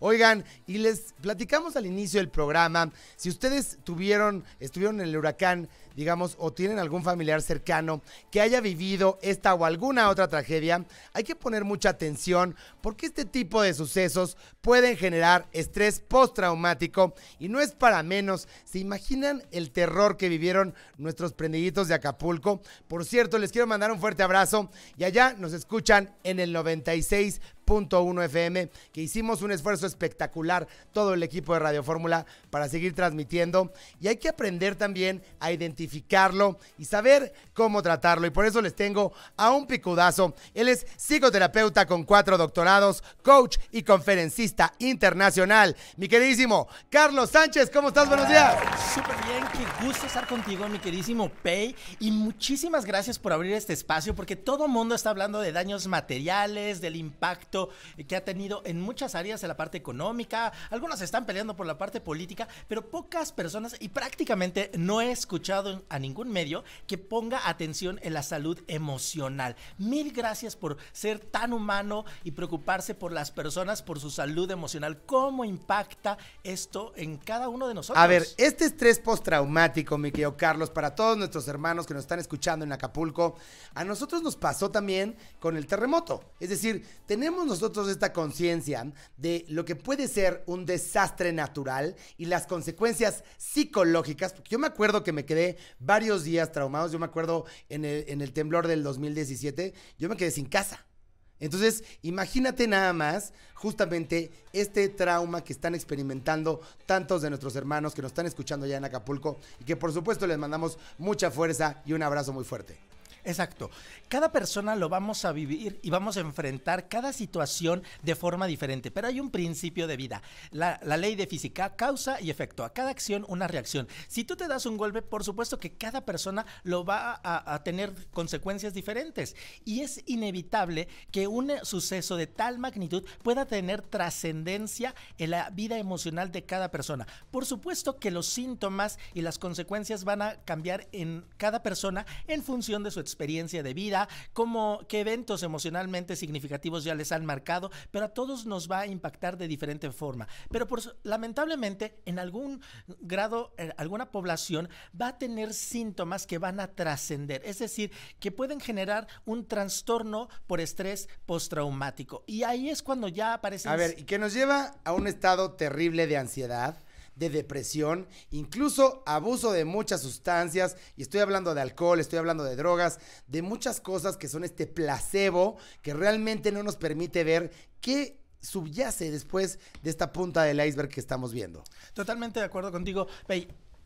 Oigan, y les platicamos al inicio del programa, si ustedes tuvieron, estuvieron en el huracán digamos, o tienen algún familiar cercano que haya vivido esta o alguna otra tragedia, hay que poner mucha atención porque este tipo de sucesos pueden generar estrés postraumático y no es para menos. ¿Se imaginan el terror que vivieron nuestros prendiditos de Acapulco? Por cierto, les quiero mandar un fuerte abrazo y allá nos escuchan en el 96.1 FM, que hicimos un esfuerzo espectacular, todo el equipo de Radio Fórmula, para seguir transmitiendo. Y hay que aprender también a identificar identificarlo y saber cómo tratarlo. Y por eso les tengo a un picudazo. Él es psicoterapeuta con cuatro doctorados, coach y conferencista internacional. Mi queridísimo Carlos Sánchez, ¿cómo estás? Buenos días. Súper bien, qué gusto estar contigo, mi queridísimo Pei. Y muchísimas gracias por abrir este espacio, porque todo mundo está hablando de daños materiales, del impacto que ha tenido en muchas áreas de la parte económica. Algunos están peleando por la parte política, pero pocas personas y prácticamente no he escuchado a ningún medio que ponga atención en la salud emocional. Mil gracias por ser tan humano y preocuparse por las personas, por su salud emocional. ¿Cómo impacta esto en cada uno de nosotros? A ver, este estrés postraumático, mi querido Carlos, para todos nuestros hermanos que nos están escuchando en Acapulco, a nosotros nos pasó también con el terremoto. Es decir, tenemos nosotros esta conciencia de lo que puede ser un desastre natural y las consecuencias psicológicas, porque yo me acuerdo que me quedé varios días traumados. Yo me acuerdo en el, temblor del 2017, yo me quedé sin casa. Entonces, imagínate nada más justamente este trauma que están experimentando tantos de nuestros hermanos que nos están escuchando ya en Acapulco y que por supuesto les mandamos mucha fuerza y un abrazo muy fuerte. Exacto. Cada persona lo vamos a vivir y vamos a enfrentar cada situación de forma diferente, pero hay un principio de vida. La, ley de física, causa y efecto. A cada acción, una reacción. Si tú te das un golpe, por supuesto que cada persona lo va a, a tener consecuencias diferentes. Y es inevitable que un suceso de tal magnitud pueda tener trascendencia en la vida emocional de cada persona. Por supuesto que los síntomas y las consecuencias van a cambiar en cada persona en función de su experiencia experiencia de vida, cómo, qué eventos emocionalmente significativos ya les han marcado, pero a todos nos va a impactar de diferente forma. Pero por, lamentablemente, en algún grado, alguna población va a tener síntomas que van a trascender, es decir, que pueden generar un trastorno por estrés postraumático. Y ahí es cuando ya aparece. A ver, y que nos lleva a un estado terrible de ansiedad de depresión, incluso abuso de muchas sustancias, y estoy hablando de alcohol, estoy hablando de drogas, de muchas cosas que son este placebo que realmente no nos permite ver qué subyace después de esta punta del iceberg que estamos viendo. Totalmente de acuerdo contigo.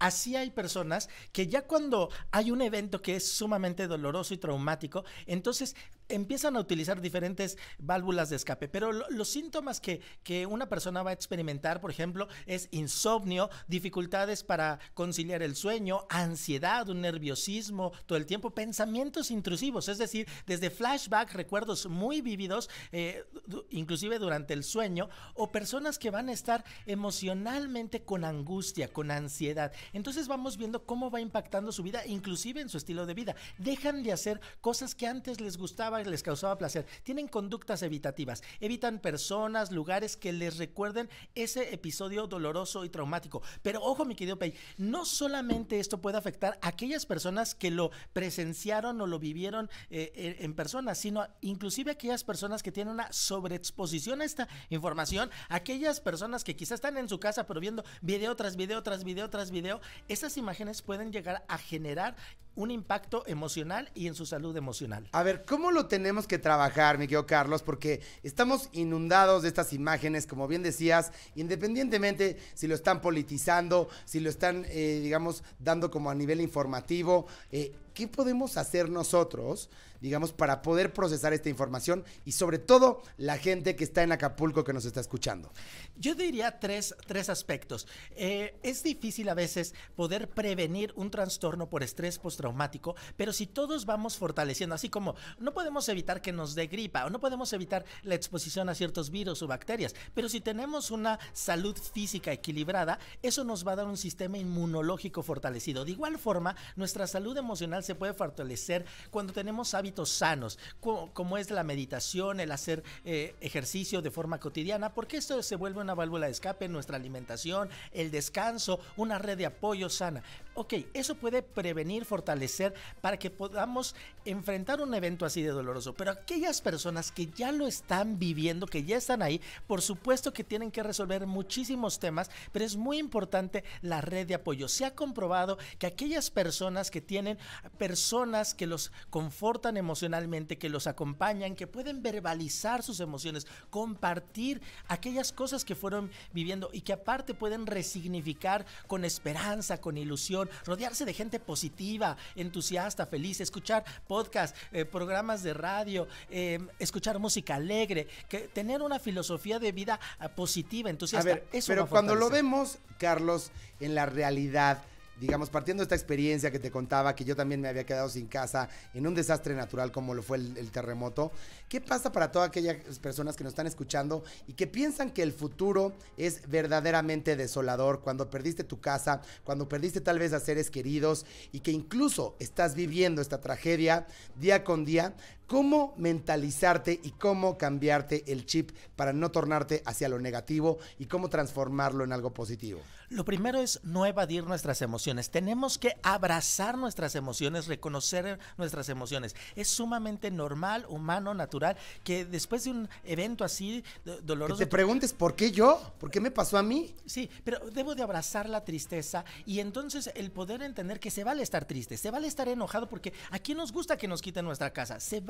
así hay personas que ya cuando hay un evento que es sumamente doloroso y traumático, entonces empiezan a utilizar diferentes válvulas de escape, pero los síntomas que, que una persona va a experimentar, por ejemplo, es insomnio, dificultades para conciliar el sueño, ansiedad, un nerviosismo, todo el tiempo, pensamientos intrusivos, es decir, desde flashback, recuerdos muy vívidos, eh, inclusive durante el sueño, o personas que van a estar emocionalmente con angustia, con ansiedad. Entonces vamos viendo cómo va impactando su vida, inclusive en su estilo de vida. Dejan de hacer cosas que antes les gustaban les causaba placer. Tienen conductas evitativas, evitan personas, lugares que les recuerden ese episodio doloroso y traumático. Pero ojo, mi querido Pei, no solamente esto puede afectar a aquellas personas que lo presenciaron o lo vivieron eh, eh, en persona, sino inclusive aquellas personas que tienen una sobreexposición a esta información, aquellas personas que quizás están en su casa pero viendo video tras video tras video tras video, esas imágenes pueden llegar a generar un impacto emocional y en su salud emocional. A ver, ¿cómo lo tenemos que trabajar, mi querido Carlos? Porque estamos inundados de estas imágenes, como bien decías, independientemente si lo están politizando, si lo están, eh, digamos, dando como a nivel informativo, eh, ¿qué podemos hacer nosotros? digamos, para poder procesar esta información y sobre todo la gente que está en Acapulco que nos está escuchando? Yo diría tres, tres aspectos. Eh, es difícil a veces poder prevenir un trastorno por estrés postraumático, pero si todos vamos fortaleciendo, así como no podemos evitar que nos dé gripa o no podemos evitar la exposición a ciertos virus o bacterias, pero si tenemos una salud física equilibrada, eso nos va a dar un sistema inmunológico fortalecido. De igual forma, nuestra salud emocional se puede fortalecer cuando tenemos hábitos sanos, como, es la meditación, el hacer eh, ejercicio de forma cotidiana, porque esto se vuelve una válvula de escape en nuestra alimentación, el descanso, una red de apoyo sana. Ok, eso puede prevenir, fortalecer para que podamos enfrentar un evento así de doloroso. Pero aquellas personas que ya lo están viviendo, que ya están ahí, por supuesto que tienen que resolver muchísimos temas, pero es muy importante la red de apoyo. Se ha comprobado que aquellas personas que tienen personas que los confortan emocionalmente, que los acompañan, que pueden verbalizar sus emociones, compartir aquellas cosas que fueron viviendo y que aparte pueden resignificar con esperanza, con ilusión rodearse de gente positiva, entusiasta, feliz, escuchar podcasts, eh, programas de radio, em, escuchar música alegre, que tener una filosofía de vida ah, positiva, entusiasta. pero cuando lo vemos, Carlos, en la realidad, digamos, partiendo de esta experiencia que te contaba, que yo también me había quedado sin casa en un desastre natural como lo fue el, el terremoto, ¿qué pasa para todas aquellas personas que nos están escuchando y que piensan que el futuro es verdaderamente desolador cuando perdiste tu casa, cuando perdiste tal vez a seres queridos y que incluso estás viviendo esta tragedia día con día? cómo mentalizarte y cómo cambiarte el chip para no tornarte hacia lo negativo y cómo transformarlo en algo positivo. Lo primero es no evadir nuestras emociones. Tenemos que abrazar nuestras emociones, reconocer nuestras emociones. Es sumamente normal, humano, natural, que después de un evento así doloroso... Que te preguntes, ¿por qué yo? ¿Por qué me pasó a mí? Sí, pero debo de abrazar la tristeza y entonces el poder entender que se vale estar triste, se vale estar enojado, porque aquí nos gusta que nos quiten nuestra casa, se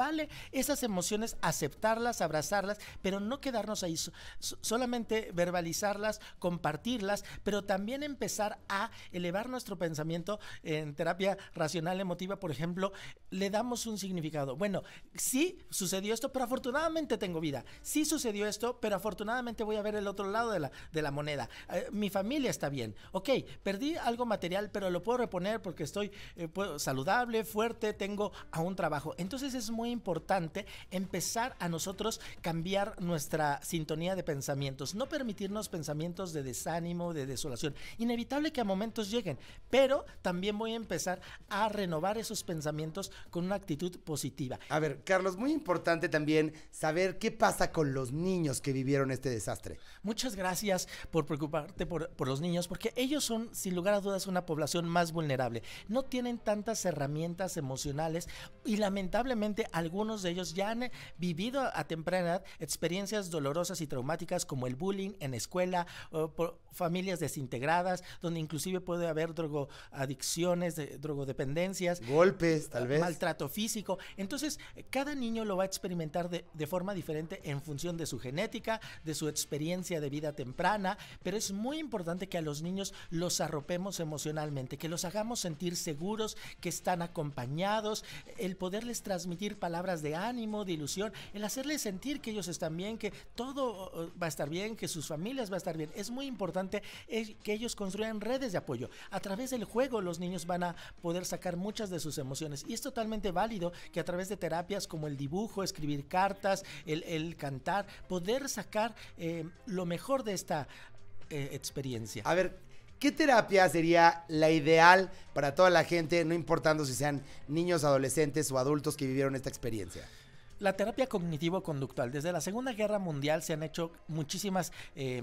esas emociones, aceptarlas, abrazarlas, pero no quedarnos ahí, solamente verbalizarlas, compartirlas, pero también empezar a elevar nuestro pensamiento en terapia racional emotiva, por ejemplo, le damos un significado. Bueno, sí sucedió esto, pero afortunadamente tengo vida. Sí sucedió esto, pero afortunadamente voy a ver el otro lado de la, de la moneda. Eh, mi familia está bien. Ok, perdí algo material, pero lo puedo reponer porque estoy eh, saludable, fuerte, tengo aún un trabajo. Entonces es muy importante importante empezar a nosotros cambiar nuestra sintonía de pensamientos, no permitirnos pensamientos de desánimo, de desolación. Inevitable que a momentos lleguen, pero también voy a empezar a renovar esos pensamientos con una actitud positiva. A ver, Carlos, muy importante también saber qué pasa con los niños que vivieron este desastre. Muchas gracias por preocuparte por, los niños, porque ellos son, sin lugar a dudas, una población más vulnerable. No tienen tantas herramientas emocionales y lamentablemente al algunos de ellos ya han eh, vivido a temprana edad experiencias dolorosas y traumáticas como el bullying en escuela, o por familias desintegradas, donde inclusive puede haber drogoadicciones, de, drogodependencias. Golpes, tal vez. Maltrato físico. Entonces, eh, cada niño lo va a experimentar de, forma diferente en función de su genética, de su experiencia de vida temprana, pero es muy importante que a los niños los arropemos emocionalmente, que los hagamos sentir seguros, que están acompañados, el poderles transmitir palabras de ánimo, de ilusión, el hacerles sentir que ellos están bien, que todo va a estar bien, que sus familias va a estar bien. Es muy importante eh, que ellos construyan redes de apoyo. A través del juego los niños van a poder sacar muchas de sus emociones y es totalmente válido que a través de terapias como el dibujo, escribir cartas, el, cantar, poder sacar eh, lo mejor de esta eh, experiencia. A ver, ¿Qué terapia sería la ideal para toda la gente, no importando si sean niños, adolescentes o adultos que vivieron esta experiencia? La terapia cognitivo-conductual. Desde la Segunda Guerra Mundial se han hecho muchísimas eh,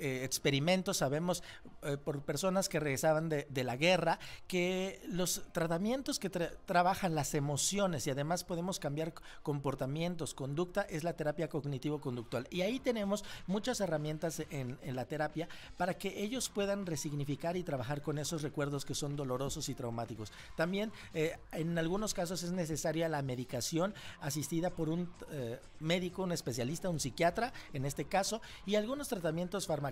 eh, experimentos, sabemos eh, por personas que regresaban de, la guerra, que los tratamientos que trabajan las emociones y además podemos cambiar comportamientos, conducta, es la terapia cognitivo-conductual. Y ahí tenemos muchas herramientas en, la terapia para que ellos puedan resignificar y trabajar con esos recuerdos que son dolorosos y traumáticos. También eh, en algunos casos es necesaria la medicación asistida por un médico, un especialista, un psiquiatra en este caso, y algunos tratamientos farmacéuticos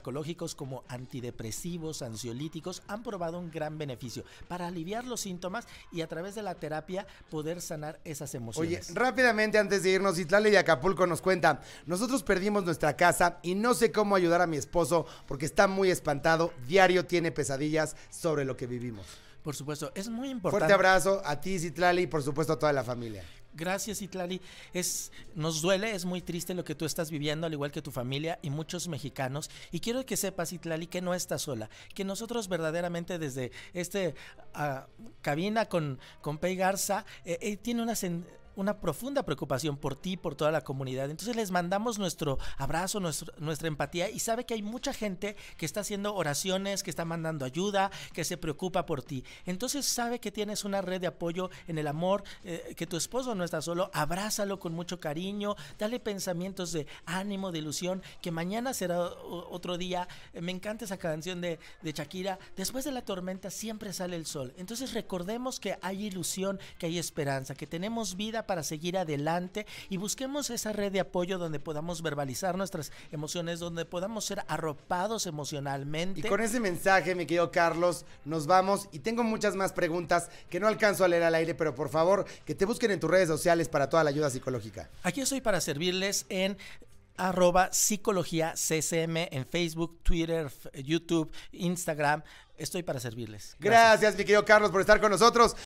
como antidepresivos, ansiolíticos han probado un gran beneficio para aliviar los síntomas y a través de la terapia poder sanar esas emociones. Oye, rápidamente antes de irnos, Citlali de Acapulco nos cuenta, nosotros perdimos nuestra casa y no sé cómo ayudar a mi esposo porque está muy espantado, diario tiene pesadillas sobre lo que vivimos. Por supuesto, es muy importante. Fuerte abrazo a ti, Citlali, y por supuesto a toda la familia. Gracias, Itlali. Es, nos duele, es muy triste lo que tú estás viviendo, al igual que tu familia y muchos mexicanos. Y quiero que sepas, Itlali, que no estás sola, que nosotros verdaderamente desde este ah, cabina con, con Pei Garza, eh, eh tiene una una profunda preocupación por ti, por toda la comunidad. Entonces les mandamos nuestro abrazo, nuestra empatía y sabe que hay mucha gente que está haciendo oraciones, que está mandando ayuda, que se preocupa por ti. Entonces sabe que tienes una red de apoyo en el amor, eh, que tu esposo no está solo, abrázalo con mucho cariño, dale pensamientos de ánimo, de ilusión, que mañana será otro día. Eh, me encanta esa canción de, de Shakira, después de la tormenta siempre sale el sol. Entonces recordemos que hay ilusión, que hay esperanza, que tenemos vida para seguir adelante y busquemos esa red de apoyo donde podamos verbalizar nuestras emociones, donde podamos ser arropados emocionalmente. Y con ese mensaje, mi querido Carlos, nos vamos y tengo muchas más preguntas que no alcanzo a leer al aire, pero por favor, que te busquen en tus redes sociales para toda la ayuda psicológica. Aquí estoy para servirles en arroba psicología CCM en Facebook, Twitter, YouTube, Instagram. Estoy para servirles. Gracias mi querido Carlos, por estar con nosotros.